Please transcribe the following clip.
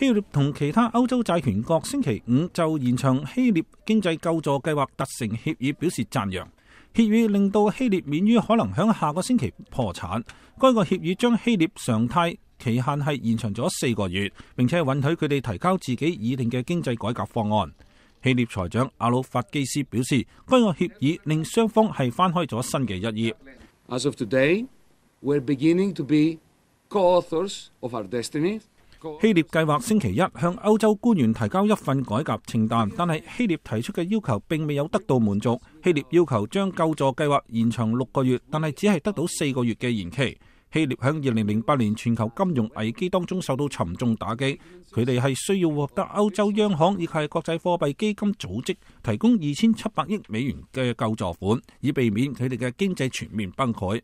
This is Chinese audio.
希腊同其他欧洲债权国星期五就延长希腊经济救助计划达成协议表示赞扬。协议令到希腊免于可能响下个星期破产。该个协议将希腊常态期限系延长咗四个月，并且允许佢哋提交自己拟定嘅经济改革方案。希腊财长阿鲁法基斯表示，该个协议令双方系翻开咗新嘅一页。As of today, we're beginning to be co-authors of our destiny. 希腊计划星期一向欧洲官员提交一份改革清单，但系希腊提出嘅要求并未有得到满足。希腊要求将救助计划延长六个月，但系只系得到四个月嘅延期。希腊响二零零八年全球金融危机当中受到沉重打击，佢哋系需要获得欧洲央行以及国际货币基金组织提供二千七百亿美元嘅救助款，以避免佢哋嘅经济全面崩溃。